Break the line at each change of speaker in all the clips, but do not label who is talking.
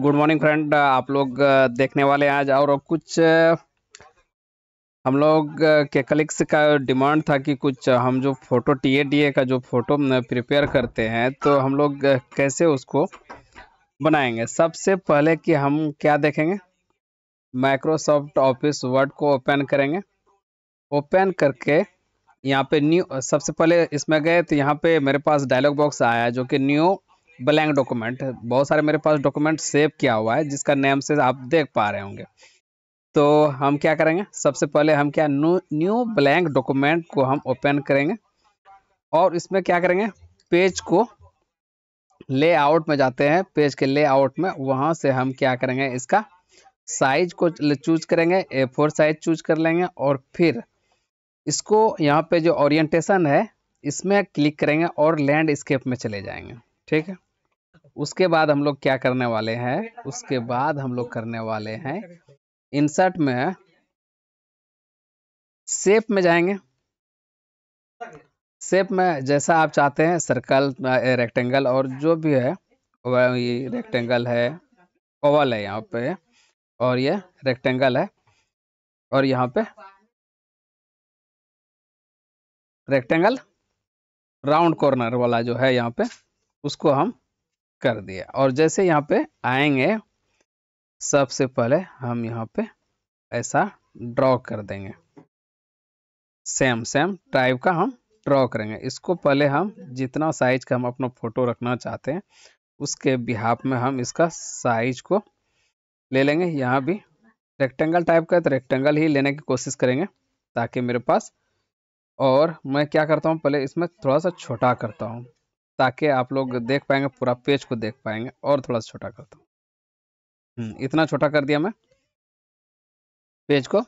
Good morning friend आप लोग uh, देखने वाले हैं आज और कुछ uh, हम लोग के uh, कलिक्स का डिमांड था कि कुछ हम जो फ़ोटो टी ए का जो फ़ोटो प्रिपेयर करते हैं तो हम लोग कैसे उसको बनाएंगे सबसे पहले कि हम क्या देखेंगे माइक्रोसॉफ्ट ऑफिस वर्ड को ओपन करेंगे ओपन करके यहाँ पे न्यू सबसे पहले इसमें गए तो यहाँ पे मेरे पास डायलॉग बॉक्स आया जो कि न्यू ब्लैंक डॉक्यूमेंट बहुत सारे मेरे पास डॉक्यूमेंट सेव किया हुआ है जिसका नेम से आप देख पा रहे होंगे तो हम क्या करेंगे सबसे पहले हम क्या न्यू ब्लैंक डॉक्यूमेंट को हम ओपन करेंगे और इसमें क्या करेंगे पेज को लेआउट में जाते हैं पेज के लेआउट में वहां से हम क्या करेंगे इसका साइज को चूज करेंगे ए फोर साइज चूज कर लेंगे और फिर इसको यहाँ पे जो ओरिएंटेशन है इसमें क्लिक करेंगे और लैंडस्केप में चले जाएंगे ठीक है उसके बाद हम लोग क्या करने वाले हैं उसके बाद हम लोग करने वाले हैं इंसर्ट में सेप में जाएंगे सेप में जैसा आप चाहते हैं सर्कल रेक्टेंगल और जो भी है ये रेक्टेंगल
है ओवल है यहाँ पे और ये रेक्टेंगल है और यहाँ पे रेक्टेंगल
राउंड कॉर्नर वाला जो है यहाँ पे उसको हम कर दिया और जैसे यहाँ पे आएंगे सबसे पहले हम यहाँ पे ऐसा ड्रॉ कर देंगे सेम सेम टाइप का हम ड्रॉ करेंगे इसको पहले हम जितना साइज का हम अपना फोटो रखना चाहते हैं उसके बिहाफ में हम इसका साइज को ले लेंगे यहाँ भी रेक्टेंगल टाइप का है तो रेक्टेंगल ही लेने की कोशिश करेंगे ताकि मेरे पास और मैं क्या करता हूँ पहले इसमें थोड़ा सा छोटा करता हूँ ताकि आप लोग देख पाएंगे पूरा पेज को देख पाएंगे और थोड़ा सा छोटा करता हूँ हम्म। इतना छोटा कर दिया मैं पेज को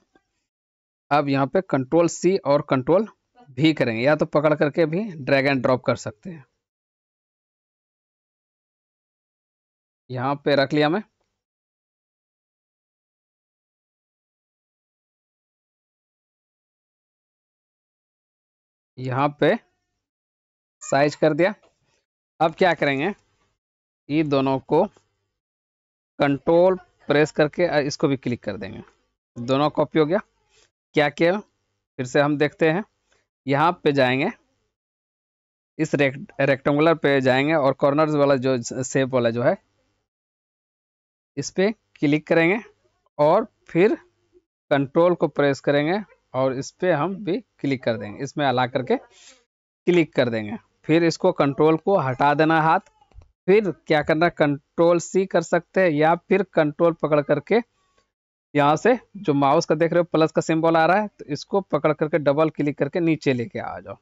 अब यहाँ पे कंट्रोल सी और कंट्रोल भी करेंगे या तो पकड़ करके भी
ड्रैग एंड ड्रॉप कर सकते हैं यहाँ पे रख लिया मैं यहाँ पे साइज कर दिया अब क्या करेंगे ये दोनों को
कंट्रोल प्रेस करके इसको भी क्लिक कर देंगे दोनों कॉपी हो गया क्या किया फिर से हम देखते हैं यहाँ पे जाएंगे इस रेक्टेंगुलर पे जाएंगे और कॉर्नर्स वाला जो सेप वाला जो है इस पर क्लिक करेंगे और फिर कंट्रोल को प्रेस करेंगे और इस पर हम भी क्लिक कर देंगे इसमें अला करके क्लिक कर देंगे फिर इसको कंट्रोल को हटा देना हाथ फिर क्या करना कंट्रोल सी कर सकते हैं या फिर कंट्रोल पकड़ करके यहाँ से जो माउस का देख रहे हो प्लस का सिंबल आ रहा है तो इसको पकड़ करके डबल क्लिक करके नीचे लेके आ जाओ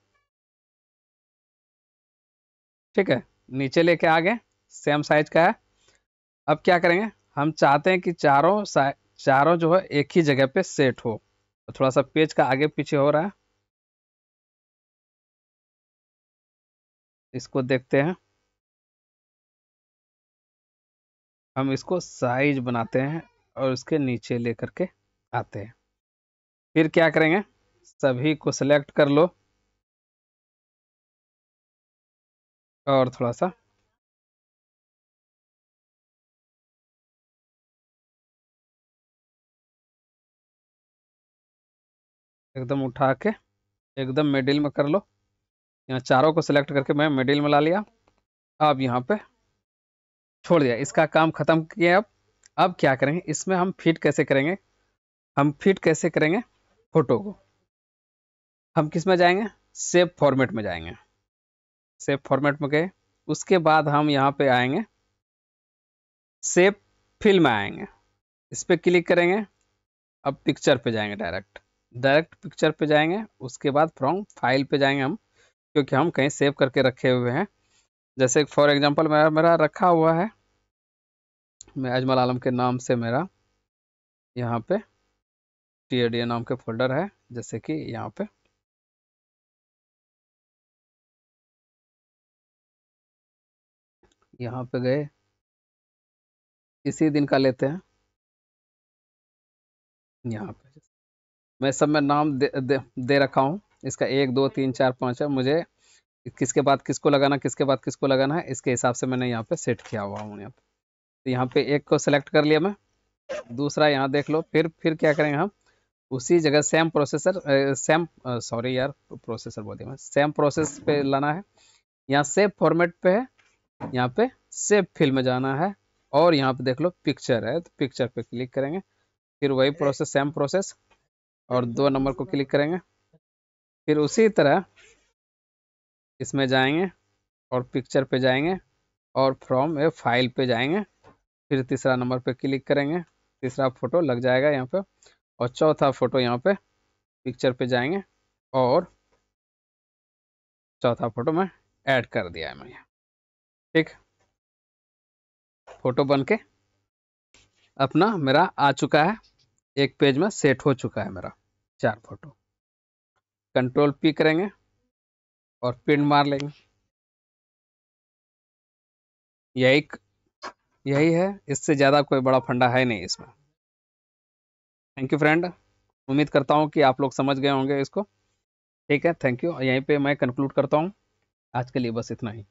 ठीक है नीचे लेके आ गए सेम साइज का है अब क्या करेंगे हम चाहते हैं कि चारों चारों जो है एक ही जगह पे सेट हो
तो थोड़ा सा पेज का आगे पीछे हो रहा है इसको देखते हैं
हम इसको साइज बनाते हैं और उसके नीचे लेकर के आते हैं
फिर क्या करेंगे सभी को सिलेक्ट कर लो और थोड़ा सा एकदम उठा के एकदम मिडिल में कर लो यहाँ
चारों को सिलेक्ट करके मैं मिडिल में ला लिया अब यहाँ पे छोड़ दिया इसका काम ख़त्म किया अब अब क्या करेंगे इसमें हम फिट कैसे करेंगे हम फिट कैसे करेंगे फोटो को हम किस में जाएंगे सेव फॉर्मेट में जाएंगे सेव फॉर्मेट में गए उसके बाद हम यहाँ पे आएंगे सेव फिल्म आएंगे इस पर क्लिक करेंगे अब पिक्चर पे जाएंगे डायरेक्ट डायरेक्ट पिक्चर पे जाएंगे उसके बाद फ्रॉम फाइल पे जाएंगे हम क्योंकि हम कहीं सेव करके रखे हुए हैं जैसे फॉर एग्जांपल मेरा मेरा रखा हुआ है मैं अजमल आलम के नाम से मेरा यहाँ पे टी
नाम के फोल्डर है जैसे कि यहाँ पे यहाँ पे गए इसी दिन का लेते हैं यहाँ पे
मैं सब में नाम दे, दे, दे रखा हूँ इसका एक दो तीन चार पाँच है मुझे किसके बाद किसको लगाना किसके बाद किसको लगाना है इसके हिसाब से मैंने यहाँ पे सेट किया हुआ हूँ यहाँ पे तो यहाँ पे एक को सिलेक्ट कर लिया मैं दूसरा यहाँ देख लो फिर फिर क्या करेंगे हम उसी जगह सेम प्रोसेसर सेम सॉरी यार प्रोसेसर बोल दिया मैं सेम प्रोसेस पे लाना है यहाँ सेव फॉर्मेट पे है यहाँ पे सेव फिल्म में जाना है और यहाँ पे देख लो पिक्चर है तो पिक्चर पे क्लिक करेंगे फिर वही प्रोसेस सेम प्रोसेस और दो नंबर को क्लिक करेंगे फिर उसी तरह इसमें जाएंगे और पिक्चर पे जाएंगे और फ्रॉम ए फाइल पे जाएंगे फिर तीसरा नंबर पे क्लिक करेंगे तीसरा फ़ोटो लग जाएगा यहाँ पे और चौथा फ़ोटो
यहाँ पे पिक्चर पे जाएंगे और चौथा फ़ोटो मैं ऐड कर दिया है मैं ठीक फ़ोटो बन
के अपना मेरा आ चुका है एक पेज में सेट हो चुका है मेरा
चार फ़ोटो कंट्रोल पी करेंगे और पिंड मार लेंगे यही यही है इससे ज़्यादा कोई बड़ा फंडा है नहीं इसमें थैंक यू फ्रेंड उम्मीद
करता हूँ कि आप लोग समझ गए होंगे इसको ठीक है थैंक यू यहीं पे मैं कंक्लूड करता हूँ आज के लिए बस इतना ही